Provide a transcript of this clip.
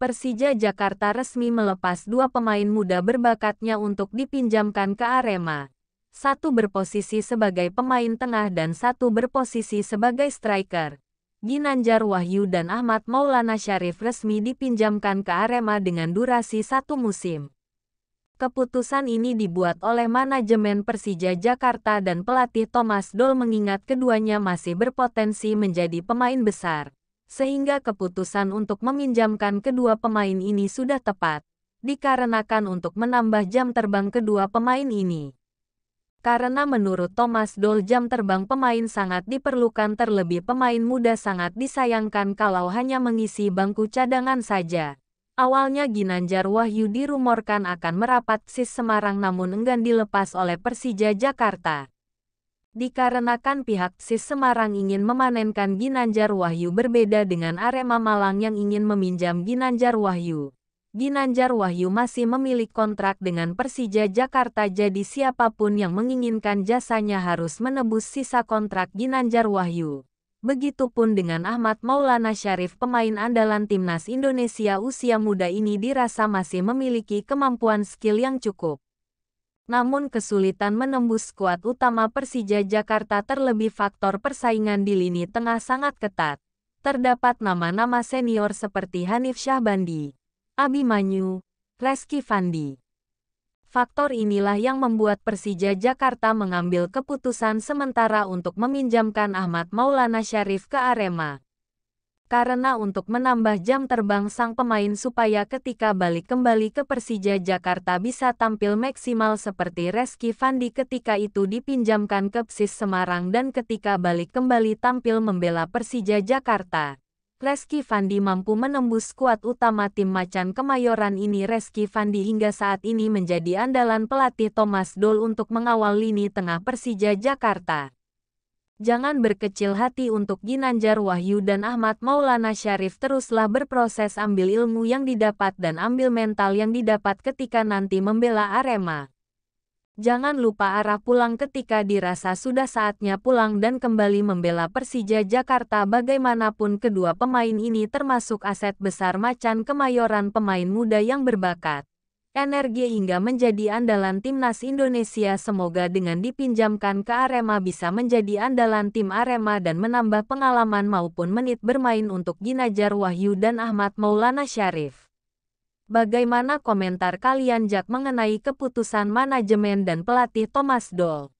Persija Jakarta resmi melepas dua pemain muda berbakatnya untuk dipinjamkan ke Arema. Satu berposisi sebagai pemain tengah dan satu berposisi sebagai striker. Ginanjar Wahyu dan Ahmad Maulana Syarif resmi dipinjamkan ke Arema dengan durasi satu musim. Keputusan ini dibuat oleh manajemen Persija Jakarta dan pelatih Thomas Doll mengingat keduanya masih berpotensi menjadi pemain besar sehingga keputusan untuk meminjamkan kedua pemain ini sudah tepat, dikarenakan untuk menambah jam terbang kedua pemain ini. Karena menurut Thomas Doll jam terbang pemain sangat diperlukan terlebih pemain muda sangat disayangkan kalau hanya mengisi bangku cadangan saja. Awalnya Ginanjar Wahyu dirumorkan akan merapat SIS Semarang namun enggan dilepas oleh Persija Jakarta. Dikarenakan pihak SIS Semarang ingin memanenkan Ginanjar Wahyu berbeda dengan Arema Malang yang ingin meminjam Ginanjar Wahyu. Ginanjar Wahyu masih memiliki kontrak dengan Persija Jakarta jadi siapapun yang menginginkan jasanya harus menebus sisa kontrak Ginanjar Wahyu. Begitupun dengan Ahmad Maulana Syarif pemain andalan timnas Indonesia usia muda ini dirasa masih memiliki kemampuan skill yang cukup namun kesulitan menembus skuad utama Persija Jakarta terlebih faktor persaingan di lini tengah sangat ketat. Terdapat nama-nama senior seperti Hanif Syahbandi, Abimanyu, Reski Fandi. Faktor inilah yang membuat Persija Jakarta mengambil keputusan sementara untuk meminjamkan Ahmad Maulana Syarif ke Arema karena untuk menambah jam terbang sang pemain supaya ketika balik kembali ke Persija Jakarta bisa tampil maksimal seperti Reski Fandi ketika itu dipinjamkan ke Psis Semarang dan ketika balik kembali tampil membela Persija Jakarta. Reski Fandi mampu menembus skuad utama tim Macan Kemayoran ini Reski Fandi hingga saat ini menjadi andalan pelatih Thomas Doll untuk mengawal lini tengah Persija Jakarta jangan berkecil hati untuk Ginanjar Wahyu dan Ahmad Maulana Syarif teruslah berproses ambil ilmu yang didapat dan ambil mental yang didapat ketika nanti membela Arema. Jangan lupa arah pulang ketika dirasa sudah saatnya pulang dan kembali membela Persija Jakarta bagaimanapun kedua pemain ini termasuk aset besar macan kemayoran pemain muda yang berbakat energi hingga menjadi andalan timnas Indonesia. Semoga dengan dipinjamkan ke Arema bisa menjadi andalan tim Arema dan menambah pengalaman maupun menit bermain untuk Ginajar Wahyu dan Ahmad Maulana Syarif. Bagaimana komentar kalian Jack mengenai keputusan manajemen dan pelatih Thomas Doll?